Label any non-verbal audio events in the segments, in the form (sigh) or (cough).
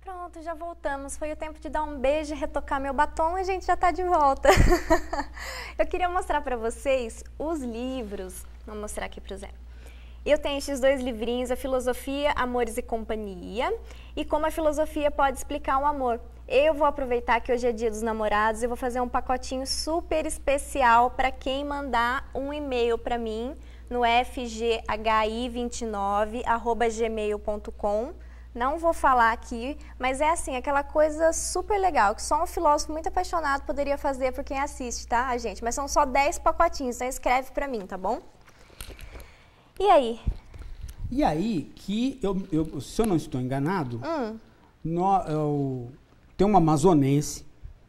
Pronto, já voltamos. Foi o tempo de dar um beijo, retocar meu batom e a gente já está de volta. (laughs) Eu queria mostrar para vocês os livros. Vou mostrar aqui para o Zé. Eu tenho estes dois livrinhos, A Filosofia, Amores e Companhia e Como a Filosofia Pode Explicar o Amor eu vou aproveitar que hoje é dia dos namorados e vou fazer um pacotinho super especial para quem mandar um e-mail para mim no fghi29@gmail.com. Não vou falar aqui, mas é assim, aquela coisa super legal, que só um filósofo muito apaixonado poderia fazer por quem assiste, tá, gente? Mas são só 10 pacotinhos, então escreve para mim, tá bom? E aí? E aí que, eu, eu se eu não estou enganado, hum. no, eu, tem uma amazonense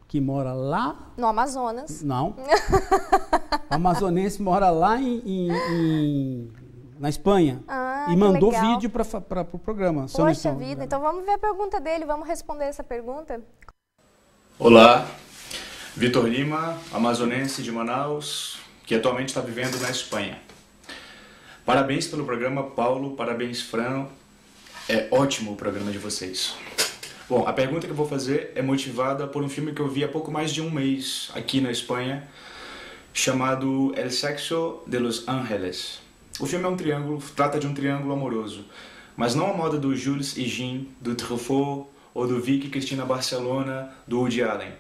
que mora lá. No Amazonas? Não. a (laughs) amazonense mora lá em, em, em na Espanha. Ah, e mandou legal. vídeo para o pro programa. Poxa vida, programa. então vamos ver a pergunta dele, vamos responder essa pergunta. Olá, Vitor Lima, amazonense de Manaus, que atualmente está vivendo na Espanha. Parabéns pelo programa, Paulo, parabéns, Fran. É ótimo o programa de vocês. Bom, a pergunta que eu vou fazer é motivada por um filme que eu vi há pouco mais de um mês aqui na Espanha, chamado El Sexo de los Ángeles. O filme é um triângulo, trata de um triângulo amoroso, mas não a moda do Jules e Jean, do Truffaut ou do Vicky Cristina Barcelona, do Woody Allen.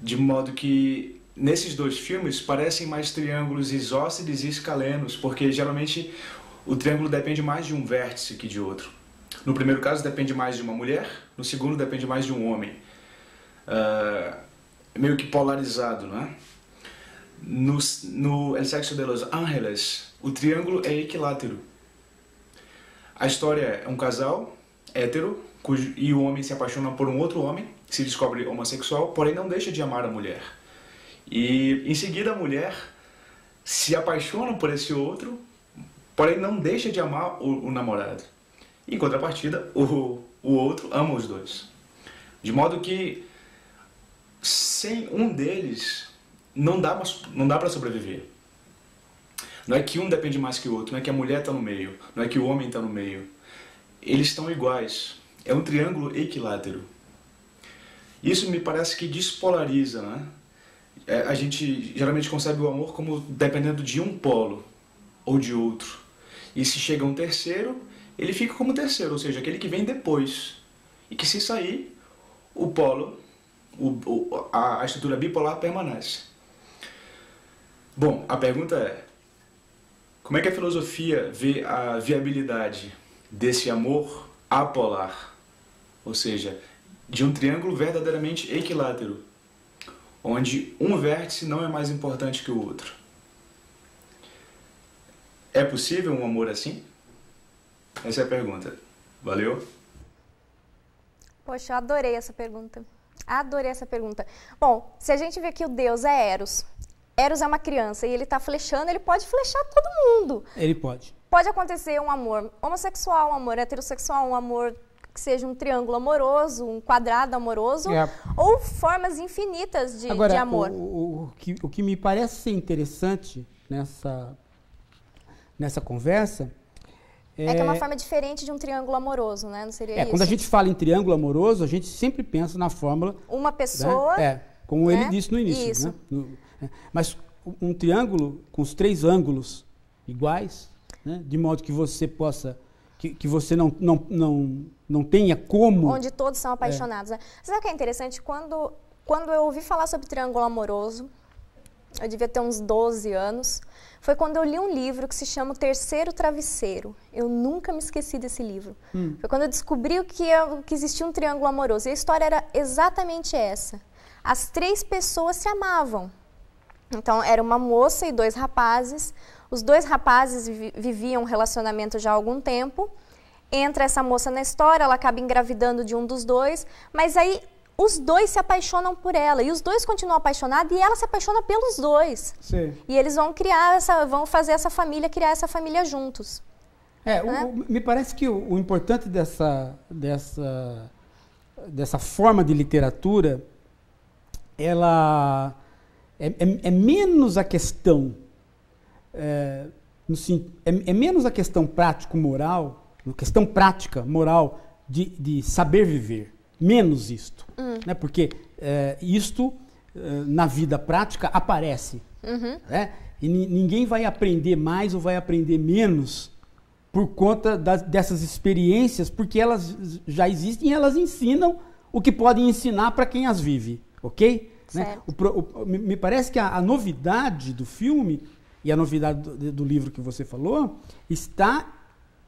De modo que nesses dois filmes parecem mais triângulos isósceles e escalenos, porque geralmente o triângulo depende mais de um vértice que de outro. No primeiro caso depende mais de uma mulher, no segundo depende mais de um homem. Uh, meio que polarizado, não é? No, no El Sexo de Los Ángeles, o triângulo é equilátero. A história é um casal hétero cujo, e o homem se apaixona por um outro homem, se descobre homossexual, porém não deixa de amar a mulher. E em seguida a mulher se apaixona por esse outro, porém não deixa de amar o, o namorado. Em contrapartida, o, o outro ama os dois. De modo que sem um deles não dá, não dá para sobreviver. Não é que um depende mais que o outro, não é que a mulher está no meio, não é que o homem está no meio. Eles estão iguais. É um triângulo equilátero. Isso me parece que despolariza, né? É, a gente geralmente concebe o amor como dependendo de um polo ou de outro. E se chega um terceiro, ele fica como terceiro, ou seja, aquele que vem depois. E que se sair, o polo, o, a, a estrutura bipolar permanece. Bom, a pergunta é: como é que a filosofia vê a viabilidade desse amor apolar? Ou seja, de um triângulo verdadeiramente equilátero, onde um vértice não é mais importante que o outro. É possível um amor assim? Essa é a pergunta. Valeu? Poxa, eu adorei essa pergunta. Adorei essa pergunta. Bom, se a gente vê que o Deus é Eros, Eros é uma criança e ele está flechando, ele pode flechar todo mundo. Ele pode. Pode acontecer um amor homossexual, um amor heterossexual, um amor que seja um triângulo amoroso, um quadrado amoroso, é. ou formas infinitas de, Agora, de amor. O, o, o, que, o que me parece ser interessante nessa, nessa conversa é, é que é uma é. forma diferente de um triângulo amoroso, né? Não seria é, isso? Quando a gente fala em triângulo amoroso, a gente sempre pensa na fórmula. Uma né? pessoa. Né? É, como né? ele disse no início. Isso. Né? No, é. Mas um triângulo com os três ângulos iguais, né? de modo que você possa. Que, que você não, não, não, não tenha como. Onde todos são é. apaixonados. É. Né? Sabe o que é interessante? Quando, quando eu ouvi falar sobre triângulo amoroso, eu devia ter uns 12 anos, foi quando eu li um livro que se chama O Terceiro Travesseiro. Eu nunca me esqueci desse livro. Hum. Foi quando eu descobri o que, é que existia um triângulo amoroso. E a história era exatamente essa. As três pessoas se amavam. Então, era uma moça e dois rapazes. Os dois rapazes vi viviam um relacionamento já há algum tempo. Entra essa moça na história, ela acaba engravidando de um dos dois, mas aí os dois se apaixonam por ela e os dois continuam apaixonados e ela se apaixona pelos dois. Sim. E eles vão criar essa, vão fazer essa família, criar essa família juntos. É, né? o, me parece que o, o, importante dessa, dessa, dessa forma de literatura, ela é, é, é menos a questão é, no, é, é menos a questão prático-moral, questão prática, moral de, de saber viver menos isto. Hum. Né? Porque é, isto, é, na vida prática, aparece. Uhum. Né? E ninguém vai aprender mais ou vai aprender menos por conta dessas experiências, porque elas já existem e elas ensinam o que podem ensinar para quem as vive, ok? Né? O, o, me parece que a, a, novidade do filme e a novidade do, do livro que você falou está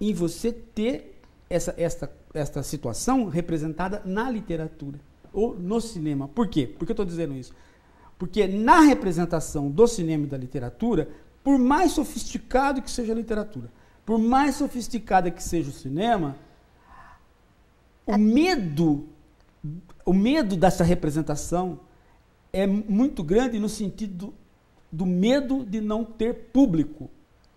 em você ter essa, esta, esta situação representada na literatura ou no cinema. Por quê? Por que eu estou dizendo isso? Porque na representação do cinema e da literatura, por mais sofisticado que seja a literatura, por mais sofisticada que seja o cinema, o é. medo, o medo dessa representação é muito grande no sentido do, do medo de não ter público.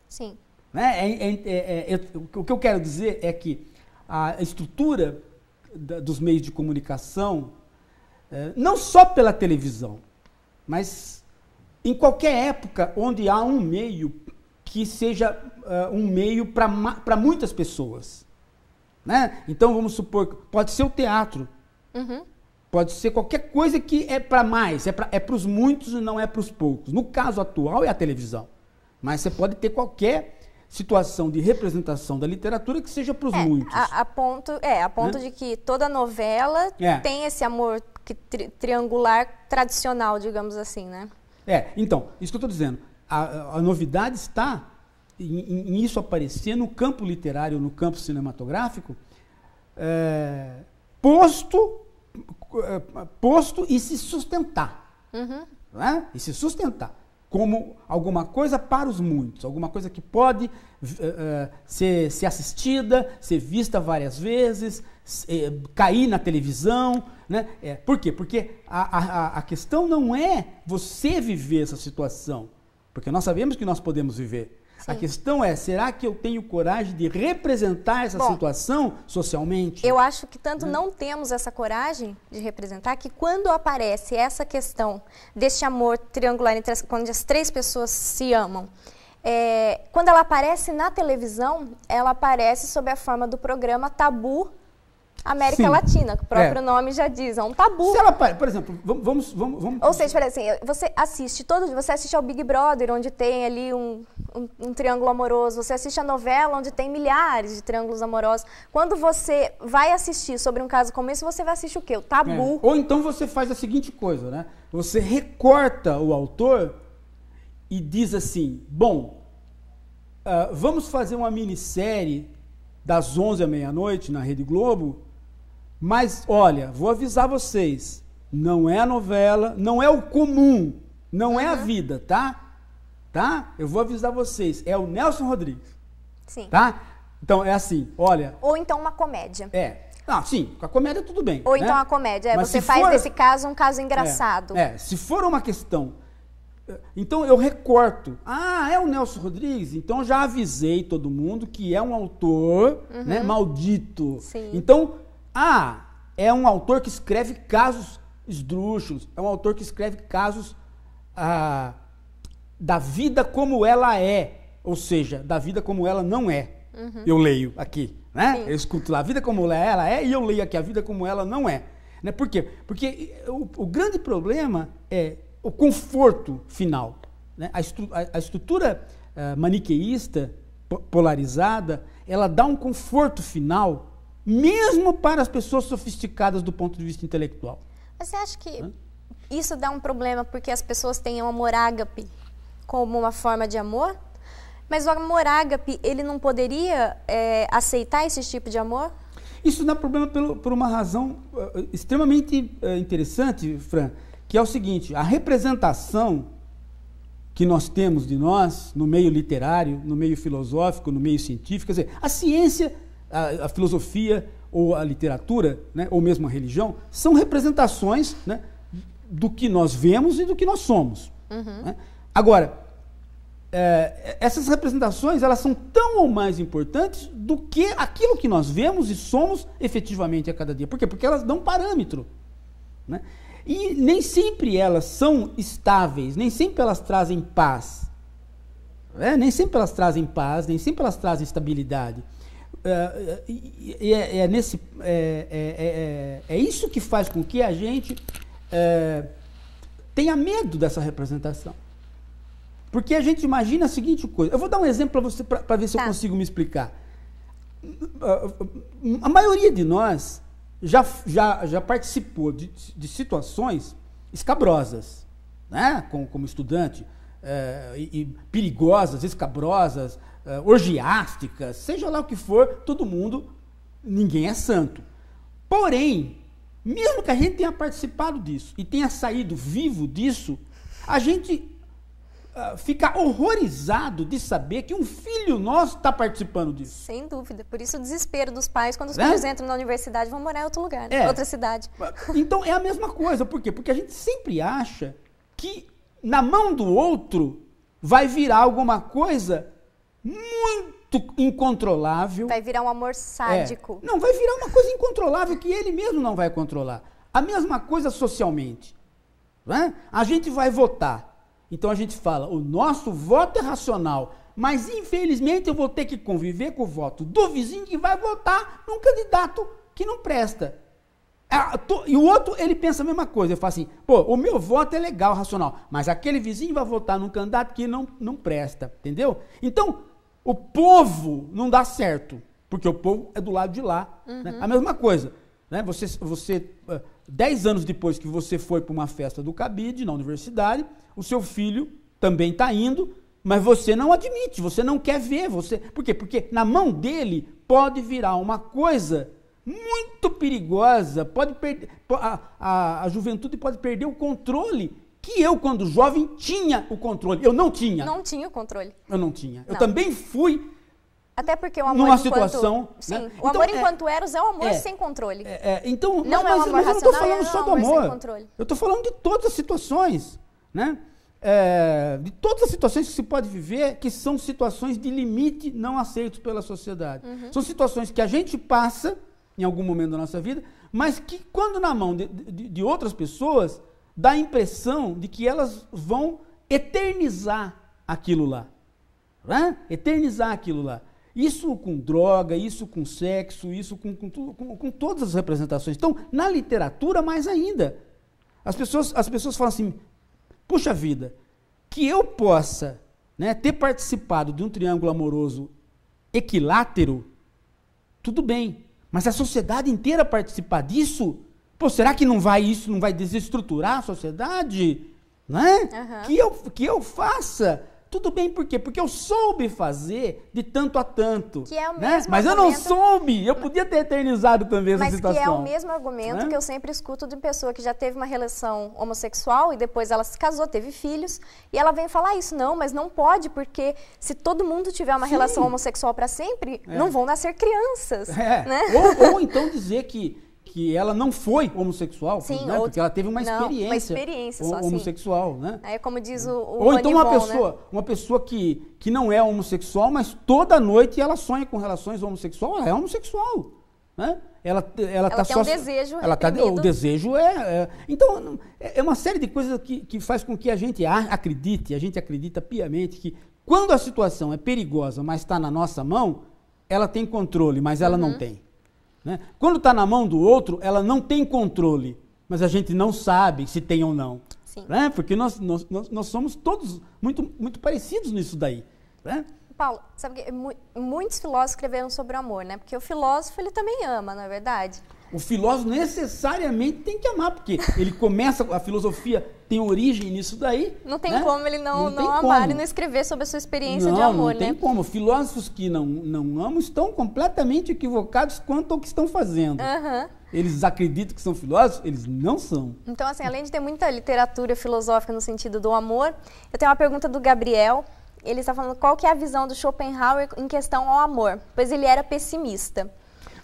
Sim. Né? É, é, é, é o que eu quero dizer é que a estrutura da, dos meios de comunicação, é, não só pela televisão, mas em qualquer época onde há um meio que seja uh, um meio para muitas pessoas. Né? Então, vamos supor, pode ser o teatro, uhum. pode ser qualquer coisa que é para mais, é para é os muitos e não é para os poucos. No caso atual é a televisão, mas você pode ter qualquer situação de representação da literatura que seja para os é, muitos. A, a, ponto, é, a ponto né? de que toda novela é. tem esse amor tri triangular tradicional, digamos assim, né? É, então, isso que eu estou dizendo. A, a, novidade está em, em, isso aparecer no campo literário, no campo cinematográfico, é, posto, é, posto e se sustentar. Uhum. Né? E se sustentar como alguma coisa para os muitos, alguma coisa que pode uh, uh, ser, ser, assistida, ser vista várias vezes, eh, cair na televisão. Né? É, por quê? Porque a, a, a questão não é você viver essa situação, porque nós sabemos que nós podemos viver. Sim. A questão é, será que eu tenho coragem de representar essa Bom, situação socialmente? Eu acho que tanto né? não temos essa coragem de representar que quando aparece essa questão deste amor triangular entre as, quando as três pessoas se amam, é, quando ela aparece na televisão, ela aparece sob a forma do programa Tabu América Sim. Latina, que o próprio é. nome já diz, é um tabu. Se ela, por exemplo, vamos, vamos, vamos... Ou seja, assim, você assiste todo, você assiste ao Big Brother, onde tem ali um, um, um, triângulo amoroso, você assiste a novela, onde tem milhares de triângulos amorosos. Quando você vai assistir sobre um caso como esse, você vai assistir o quê? O tabu. É. Ou então você faz a seguinte coisa, né? Você recorta o autor e diz assim, bom, uh, vamos fazer uma minissérie das 11 à meia-noite na Rede Globo, mas olha, vou avisar vocês, não é a novela, não é o comum, não uhum. é a vida, tá? Tá? Eu vou avisar vocês, é o Nelson Rodrigues. Sim. Tá? Então é assim, olha. Ou então uma comédia. É, ah, sim, com a comédia tudo bem. Ou né? então a comédia. É, Mas você faz for... desse caso um caso engraçado. É, é, se for uma questão. Eh, então eu recorto. Ah, é o Nelson Rodrigues? Então já avisei todo mundo que é um autor né, uhum. né, maldito. Sim. Então ah, é um autor que escreve casos esdrúxulos, é um autor que escreve casos ah, da vida como ela é, ou seja, da vida como ela não é. Uhum. Eu leio aqui, né? Sim. Eu escuto lá, a vida como ela é e eu leio aqui a vida como ela não é. Né? Por quê? Porque o, o grande problema é o conforto final. Né? A, estru a, a, estrutura uh, maniqueísta, polarizada, ela dá um conforto final mesmo para as pessoas sofisticadas do ponto de vista intelectual. Você acha que Hã? isso dá um problema porque as pessoas têm o amor ágape como uma forma de amor? Mas o amor ágape, ele não poderia é, aceitar esse tipo de amor? Isso dá problema pelo, por uma razão uh, extremamente uh, interessante, Fran, que é o seguinte: a representação que nós temos de nós no meio literário, no meio filosófico, no meio científico, quer dizer, a ciência a, a filosofia ou a literatura, né, ou mesmo a religião, são representações né, do que nós vemos e do que nós somos. Uhum. Né? Agora, é, essas representações elas são tão ou mais importantes do que aquilo que nós vemos e somos efetivamente a cada dia. Por quê? Porque elas dão parâmetro. Né? E nem sempre elas são estáveis, nem sempre elas trazem paz. É, nem sempre elas trazem paz, nem sempre elas trazem estabilidade. É, é, e é, é, é, nesse, é, é, é, isso que faz com que a gente tenha medo dessa representação. Porque a gente imagina a seguinte coisa. Eu vou dar um exemplo para você, para ver se tá. eu consigo me explicar. A maioria de nós já, já, já participou de, de situações escabrosas, né? como, como estudante, é, e, e perigosas, escabrosas, uh, orgiástica, seja lá o que for, todo mundo, ninguém é santo. Porém, mesmo que a gente tenha participado disso e tenha saído vivo disso, a gente uh, fica horrorizado de saber que um filho nosso está participando disso. Sem dúvida. Por isso o desespero dos pais quando os né? filhos entram na universidade vão morar em outro lugar, né? é. outra cidade. (laughs) Então é a mesma coisa. Por quê? Porque a gente sempre acha que na mão do outro vai virar alguma coisa muito incontrolável. Vai virar um amor sádico. É. Não, vai virar uma coisa incontrolável que ele mesmo não vai controlar. A mesma coisa socialmente. Né? A gente vai votar. Então a gente fala, o nosso voto é racional, mas infelizmente eu vou ter que conviver com o voto do vizinho que vai votar num candidato que não presta. É, e o outro, ele pensa a mesma coisa. Ele fala assim: pô, o meu voto é legal, racional, mas aquele vizinho vai votar num candidato que não, não presta, entendeu? Então, o povo não dá certo, porque o povo é do lado de lá. Né? Uhum. Né? A mesma coisa. Né? Você, você, eh, dez anos depois que você foi para uma festa do cabide na universidade, o seu filho também está indo, mas você não admite, você não quer ver. Você... Por quê? Porque na mão dele pode virar uma coisa muito perigosa, pode perder, a, a, a juventude pode perder o controle que eu, quando jovem, tinha o controle. Eu não tinha. Não tinha o controle. Eu não tinha. Não. Eu também fui. Até porque o amor numa enquanto, situação. Sim, né? o então, amor é, enquanto eros é o amor é, sem controle. É, é, então, não mas, é um amor mas eu não estou falando é só do amor. Eu estou falando de todas as situações. Né? É, de todas as situações que se pode viver, que são situações de limite não aceitos pela sociedade. Uhum. São situações que a gente passa em algum momento da nossa vida, mas que, quando na mão de, de, de outras pessoas, dá a impressão de que elas vão eternizar aquilo lá. Né? Eternizar aquilo lá. Isso com droga, isso com sexo, isso com, com, com, com todas as representações. Então, na literatura, mais ainda. As pessoas, as pessoas falam assim: puxa vida, que eu possa né, ter participado de um triângulo amoroso equilátero, tudo bem. Mas a sociedade inteira participar disso, Pô, será que não vai isso, não vai desestruturar a sociedade? Né? Uhum. Que, eu, que eu faça. Tudo bem, por quê? Porque eu soube fazer de tanto a tanto. Que é o né? mesmo Mas argumento... eu não soube, eu podia ter eternizado também essa Mas situação. Mas que é o mesmo argumento né? que eu sempre escuto de pessoa que já teve uma relação homossexual e depois ela se casou, teve filhos, e ela vem falar isso, não, mas não pode, porque se todo mundo tiver uma Sim. relação homossexual para sempre, é. não vão nascer crianças. É. Né? Ou, ou então dizer que que ela não foi homossexual, Sim, né? Porque ela teve uma não, experiência, uma experiência só, homossexual, sim. né? É como diz o, o Ou então uma né? pessoa, né? uma pessoa que, que não é homossexual, mas toda noite ela sonha com relações homossexuais, ela é homossexual, né? Ela, ela, ela tá tem só, um desejo ela tá, O desejo é, é, Então, é uma série de coisas que, que faz com que a gente acredite, a gente acredita piamente que quando a situação é perigosa, mas está na nossa mão, ela tem controle, mas ela uhum. não tem. Né? Quando está na mão do outro, ela não tem controle, mas a gente não sabe se tem ou não. Sim. Né? Porque nós, nós, nós, somos todos muito, muito parecidos nisso daí. Né? Paulo, sabe que muitos filósofos escreveram sobre o amor, né? Porque o filósofo ele também ama, não é verdade? O filósofo necessariamente tem que amar, porque ele começa, a filosofia tem origem nisso daí. Não tem né? como ele não, não, não amar como. e não escrever sobre a sua experiência não, de amor, não né? Não tem como. Filósofos que não, não amam estão completamente equivocados quanto ao que estão fazendo. Uhum. Eles acreditam que são filósofos, eles não são. Então, assim, além de ter muita literatura filosófica no sentido do amor, eu tenho uma pergunta do Gabriel. Ele está falando qual que é a visão do Schopenhauer em questão ao amor, pois ele era pessimista.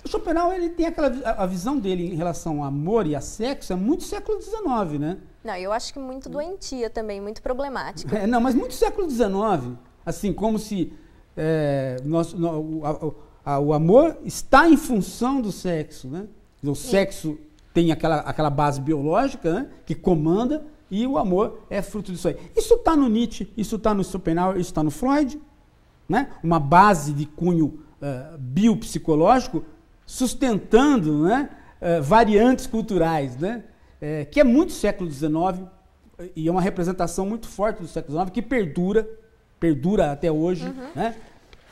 O Schopenhauer ele tem aquela a visão dele em relação ao amor e a sexo é muito século XIX, né? Não, eu acho que muito doentia também, muito problemática. É, não, mas muito século XIX, assim como se é, nosso, no, o, a, a, o, amor está em função do sexo, né? O sexo tem aquela, aquela base biológica né? que comanda e o amor é fruto disso aí. Isso está no Nietzsche, isso está no Schopenhauer, isso está no Freud, né? Uma base de cunho uh, biopsicológico sustentando né, eh, variantes culturais, né, eh, que é muito século XIX e é uma representação muito forte do século XIX que perdura, perdura até hoje, uhum. né,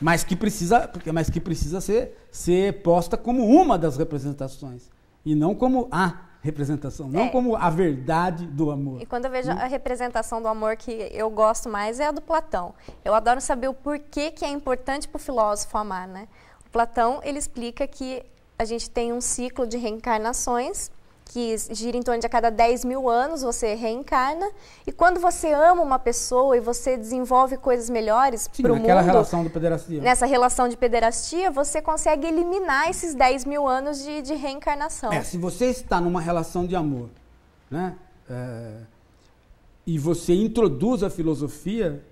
mas que precisa, mas que precisa ser, ser posta como uma das representações e não como a representação, não é. como a verdade do amor. E quando eu vejo né. a representação do amor que eu gosto mais é a do Platão. Eu adoro saber o porquê que é importante para o filósofo amar, né? Platão ele explica que a gente tem um ciclo de reencarnações que gira em torno de a cada 10 mil anos você reencarna. E quando você ama uma pessoa e você desenvolve coisas melhores para o mundo... relação de pederastia. Nessa relação de pederastia, você consegue eliminar esses 10 mil anos de, de reencarnação. É, se você está numa relação de amor, né? É, e você introduz a filosofia,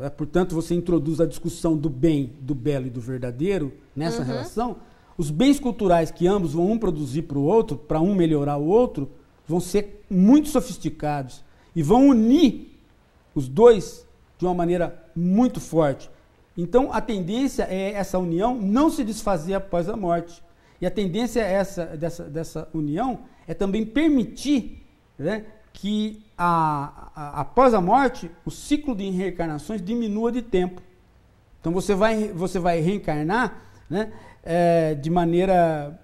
é, portanto você introduz a discussão do bem, do belo e do verdadeiro nessa uhum. relação, os bens culturais que ambos vão um produzir para o outro, para um melhorar o outro, vão ser muito sofisticados e vão unir os dois de uma maneira muito forte. Então a tendência é essa união não se desfazer após a morte. E a tendência é essa, dessa, dessa união é também permitir né, que a, a, após a morte, o ciclo de reencarnações diminua de tempo. Então você vai, você vai reencarnar né, é, de maneira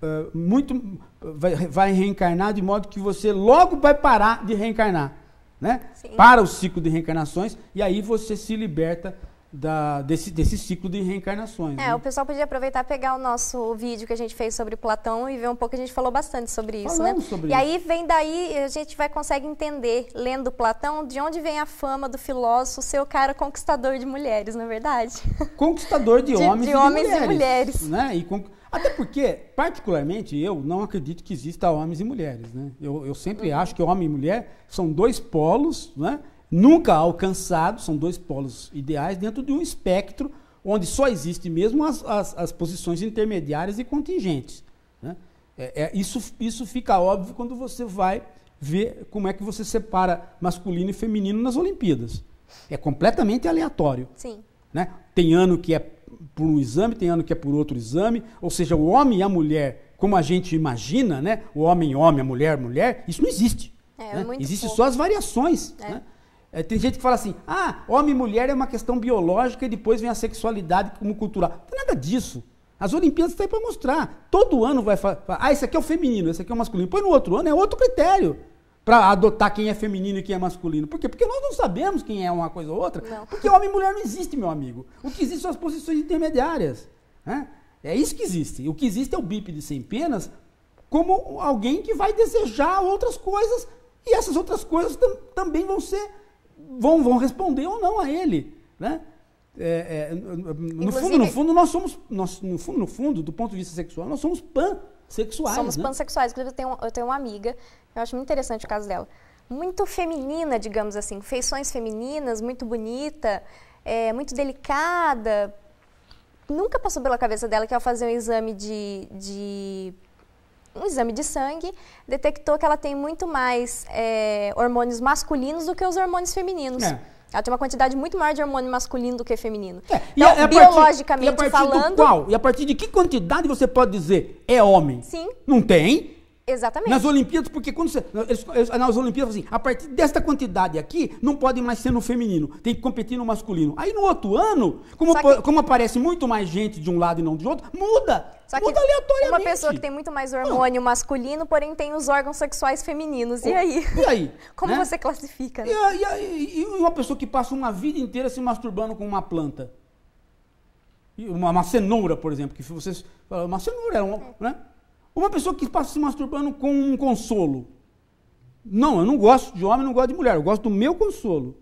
é, muito. Vai, vai, reencarnar de modo que você logo vai parar de reencarnar. Né? Para o ciclo de reencarnações e aí você se liberta da, desse, desse ciclo de reencarnações. É, né? o pessoal podia aproveitar pegar o nosso vídeo que a gente fez sobre Platão e ver um pouco, a gente falou bastante sobre isso, né? né? Sobre e isso. aí vem daí, a gente vai consegue entender, lendo Platão, de onde vem a fama do filósofo ser o cara conquistador de mulheres, não é verdade? (laughs) Conquistador de, de homens, de e, homens de mulheres, e mulheres. Né? E Até porque, particularmente, eu não acredito que exista homens e mulheres, né? Eu, eu sempre uhum. acho que homem e mulher são dois polos, né? nunca alcançado, são dois polos ideais, dentro de um espectro onde só existe mesmo as, as, as posições intermediárias e contingentes. Né? É, é, isso, isso fica óbvio quando você vai ver como é que você separa masculino e feminino nas Olimpíadas. É completamente aleatório. Sim. Né? Tem ano que é por um exame, tem ano que é por outro exame. Ou seja, o homem e a mulher, como a gente imagina, né? o homem, homem, a mulher, mulher, isso não existe. É, né? Existe pouco. só as variações. É. Né? É, tem gente que fala assim, ah, homem e mulher é uma questão biológica e depois vem a sexualidade como cultural. Não tem nada disso. As Olimpíadas estão tá aí para mostrar. Todo ano vai falar, ah, esse aqui é o feminino, esse aqui é o masculino. Põe no outro ano, é outro critério para adotar quem é feminino e quem é masculino. Por quê? Porque nós não sabemos quem é uma coisa ou outra. Não. Porque homem e mulher não existe, meu amigo. O que existe são as posições intermediárias. Né? É isso que existe. O que existe é o bípede sem penas como alguém que vai desejar outras coisas e essas outras coisas tam também vão ser vão, vão responder ou não a ele, né? É, é, no, fundo, no fundo, nós somos, nós, no fundo, no fundo, do ponto de vista sexual, nós somos pansexuais. Somos né? pansexuais. Inclusive, eu tenho, eu tenho uma amiga, eu acho muito interessante o caso dela. Muito feminina, digamos assim, feições femininas, muito bonita, é, muito delicada. Nunca passou pela cabeça dela que ao fazer um exame de, de um exame de sangue detectou que ela tem muito mais é, hormônios masculinos do que os hormônios femininos. É. Ela tem uma quantidade muito maior de hormônio masculino do que feminino. É. Então, a, biologicamente a partir, e a partir falando. Do qual? E a partir de que quantidade você pode dizer é homem? Sim. Não tem? Exatamente. Nas Olimpíadas, porque quando você. Eles, nas Olimpíadas, assim, a partir desta quantidade aqui, não pode mais ser no feminino, tem que competir no masculino. Aí no outro ano, como, que... como aparece muito mais gente de um lado e não de outro, muda. Só muda aleatoriamente. Uma pessoa que tem muito mais hormônio não. Ah. masculino, porém tem os órgãos sexuais femininos. E oh, aí? E aí? (laughs) como né? você classifica? Né? E, e, e, e uma pessoa que passa uma vida inteira se masturbando com uma planta? Uma, uma, cenoura, por exemplo, que vocês uma cenoura, é um, né? Uma pessoa que passa se masturbando com um consolo. Não, eu não gosto de homem, não gosto de mulher, eu gosto do meu consolo.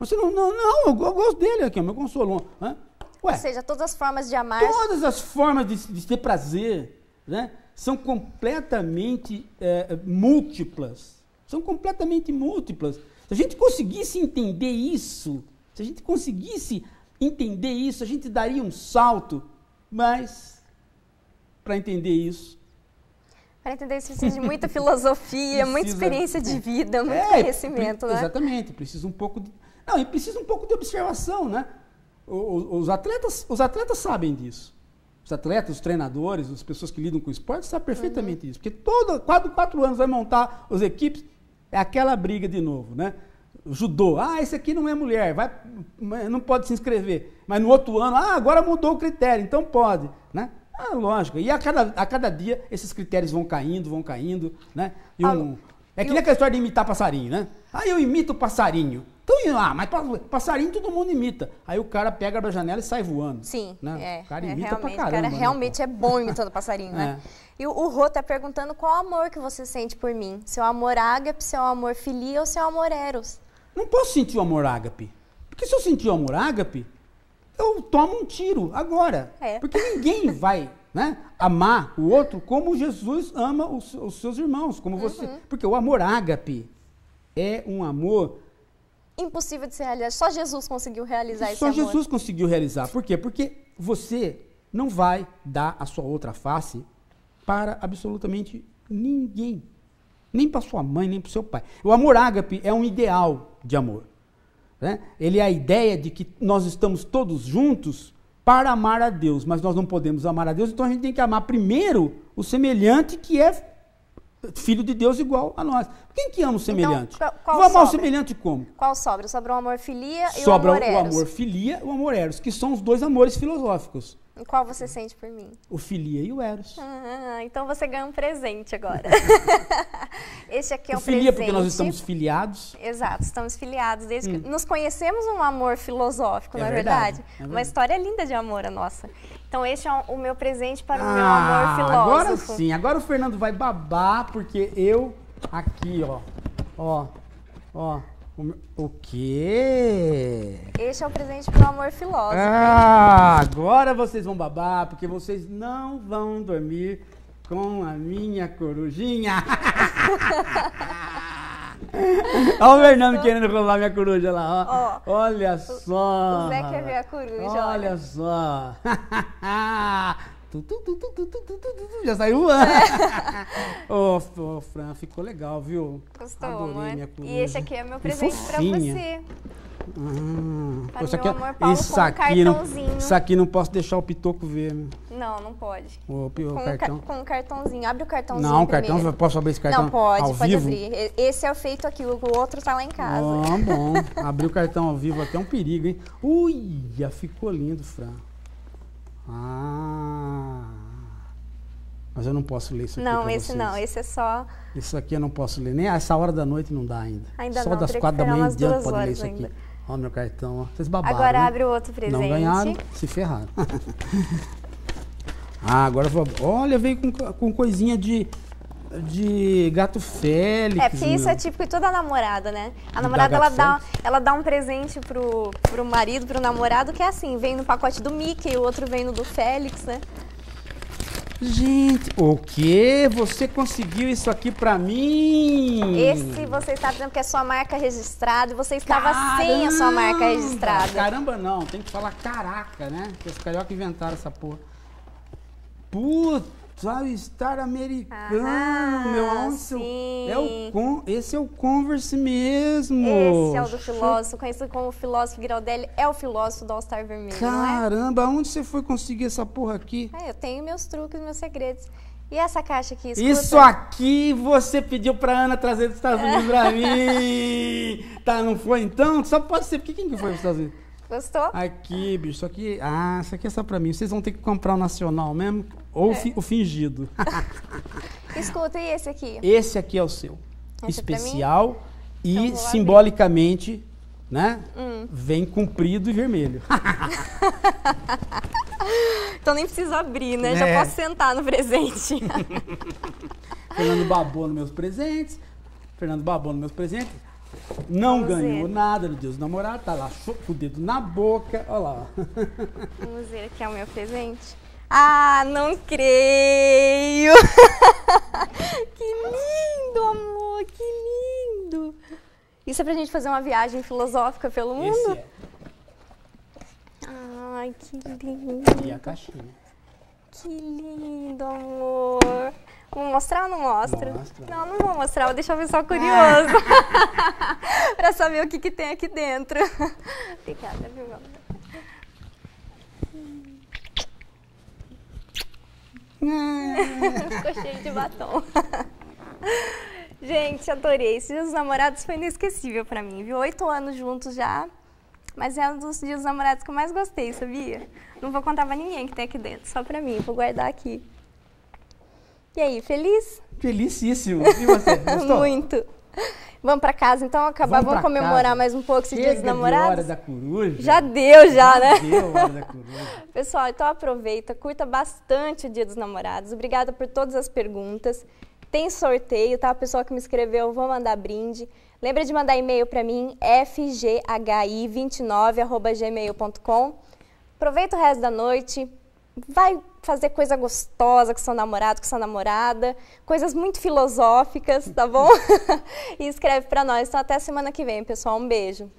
Você não, não, não eu gosto dele aqui, é o meu consolo. Ué, Ou seja, todas as formas de amar. Todas as formas de, de ter prazer né, são completamente é, é, múltiplas. São completamente múltiplas. Se a gente conseguisse entender isso, se a gente conseguisse entender isso, a gente daria um salto, mas para entender isso, para entender isso precisa de muita filosofia, precisa, muita experiência de vida, é, muito é, conhecimento, né? Exatamente, precisa um pouco de, não, e precisa um pouco de observação, né? Os, os, atletas, os atletas sabem disso. Os atletas, os treinadores, as pessoas que lidam com esporte sabem perfeitamente uhum. isso. Porque todo, quatro, quatro anos vai montar as equipes, é aquela briga de novo, né? Judô, ah, esse aqui não é mulher, vai, não pode se inscrever. Mas no outro ano, ah, agora mudou o critério, então pode. Ah, lógico. E a cada, a cada dia esses critérios vão caindo, vão caindo, né? E um, é que nem aquela história de imitar passarinho, né? Ah, eu imito o passarinho. Então, ah, mas passarinho todo mundo imita. Aí o cara pega da janela e sai voando. Sim, né? é. O cara é, imita é, pra caramba. O cara né, realmente né? é bom imitando passarinho, né? (laughs) É. E o, o Rô tá perguntando qual amor que você sente por mim. Seu é amor ágape, seu é amor filia ou seu amor eros? Não posso sentir o amor ágape. Porque se eu sentir o amor ágape, eu tomo um tiro agora. É. Porque ninguém vai né, amar o outro como Jesus ama os, os seus irmãos, como você. Uhum. Porque o amor ágape é um amor impossível de ser realizado. Só Jesus conseguiu realizar Só esse amor. Só Jesus conseguiu realizar. Por quê? Porque você não vai dar a sua outra face para absolutamente ninguém. Nem para sua mãe, nem para seu pai. O amor ágape é um ideal de amor. Né? Ele é a ideia de que nós estamos todos juntos para amar a Deus, mas nós não podemos amar a Deus, então a gente tem que amar primeiro o semelhante que é filho de Deus igual a nós. Quem que ama o então, semelhante? Então, qual Vamos sobra? semelhante como? Qual sobra? Sobra o amor filia e sobra o amor eros. Sobra o amor filia e o amor eros, que são os dois amores filosóficos. E qual você sente por mim? O filia e o eros. Ah, então você ganha um presente agora. (laughs) Esse aqui é o filia, presente. Filia porque nós estamos filiados. Exato, estamos filiados. Desde hum. que nos conhecemos um amor filosófico, é não é verdade? verdade? É verdade. Uma história linda de amor a nossa. Então esse é o meu presente para o meu ah, amor filósofo. Agora sim, agora o Fernando vai babar, porque eu aqui, ó, ó, ó. O quê? Este é o presente para o amor filósofo. Ah, agora vocês vão babar, porque vocês não vão dormir com a minha corujinha. (laughs) Olha o Fernando querendo roubar minha coruja lá. Ó. olha só. O Zé quer ver a coruja. Olha, olha. só. (laughs) Tu, tu, tu, já saiu é. uma. (laughs) Ô, é. oh, Fran, ficou legal, viu? Gostou, Adorei E esse aqui é meu presente pra você. Hum, isso aqui, é Paulo, isso, aqui não, isso aqui não posso deixar o Pitoco ver. Né? Não, não pode. O, o com, cartão. com um cartãozinho. Abre o cartãozinho Não, o cartão, posso abrir esse cartão Não, pode, ao pode vivo? abrir. Esse é o feito aqui, o outro tá lá em casa. Ah, (laughs) bom. abrir o cartão ao vivo até é um perigo, hein? já ficou lindo, Fran. Ah... Mas eu não posso ler isso aqui Não, esse vocês. não, esse é só... Isso aqui eu não posso ler, nem essa hora da noite não dá ainda. Ainda só não, das quatro da manhã em diante pode ler isso ainda. aqui. Olha meu cartão, ó. Vocês babaram. Agora né? abre o outro presente. Não ganharam, se ferraram. (laughs) ah, agora vou. Olha, veio com, com coisinha de. De gato é, félix. É, porque isso meu. é típico de toda namorada, né? A namorada, dá ela, dá, ela dá um presente pro, pro marido, pro namorado, que é assim, vem no pacote do Mickey, o outro vem no do Félix, né? Gente, o que? Você conseguiu isso aqui pra mim? Esse você está dizendo que é sua marca registrada e você estava caramba, sem a sua marca registrada. Caramba, não, tem que falar caraca, né? Porque os cariocas inventaram essa porra. Puta! All-Star americano, ah, meu. Onde é o con, esse é o Converse mesmo. Esse é o do filósofo, conhecido como filósofo Giraldelli, é o filósofo do All-Star vermelho, é? Caramba, é? onde você foi conseguir essa porra aqui? Ah, eu tenho meus truques, meus segredos. E essa caixa aqui? Escuta. Isso aqui você pediu pra Ana trazer dos Estados Unidos pra mim. (laughs) tá, não foi então? Só pode ser. Porque quem que foi dos Estados Unidos? Gostou? Aqui, bicho, isso aqui. Ah, isso aqui é só pra mim. Vocês vão ter que comprar o nacional mesmo. Ou é. fi, o fingido. (laughs) Escuta, e esse aqui? Esse aqui é o seu. Esse é Especial e então, simbolicamente, né? Hum. Vem comprido e vermelho. (laughs) então nem preciso abrir, né? É. Já posso sentar no presente. (laughs) Fernando babou nos meus presentes. Fernando babou nos meus presentes. Não Vamos ganhou ver. nada do Deus namorado, tá lá com o dedo na boca, olha lá. Vamos ver aqui é o meu presente. Ah, não creio! (laughs) que lindo, amor, que lindo! Isso é pra gente fazer uma viagem filosófica pelo mundo? É. Ai, que lindo! E a caixinha. Que lindo, amor! Vou mostrar ou não Mostra. Não, não vou mostrar, vou deixar o pessoal ah. curioso. Ah. (laughs) pra saber o que, que tem aqui dentro. (laughs) Obrigada, viu, amor? (laughs) Ficou cheio de batom. (laughs) Gente, adorei. Esse Dia dos Namorados foi inesquecível para mim, viu? Oito anos juntos já, mas é um dos Dias dos Namorados que eu mais gostei, sabia? Não vou contar pra ninguém que tem aqui dentro, só pra mim. Vou guardar aqui. E aí, feliz? Felicíssimo. E você, gostou? (laughs) Muito. (laughs) Vamos para casa, então acabar, vamos, vamos comemorar casa. mais um pouco esse Chega dia dos namorados. hora da coruja. Já deu, já, já né? Deu hora da coruja. (laughs) Pessoal, então aproveita, curta bastante o dia dos namorados. Obrigada por todas as perguntas. Tem sorteio, tá? A pessoa que me escreveu, vou mandar brinde. Lembra de mandar e-mail para mim, fghi29@gmail.com. Aproveita o resto da noite, vai fazer coisa gostosa com seu namorado, com sua namorada, coisas muito filosóficas, tá bom? (laughs) e escreve para nós. Então até semana que vem, pessoal. Um beijo.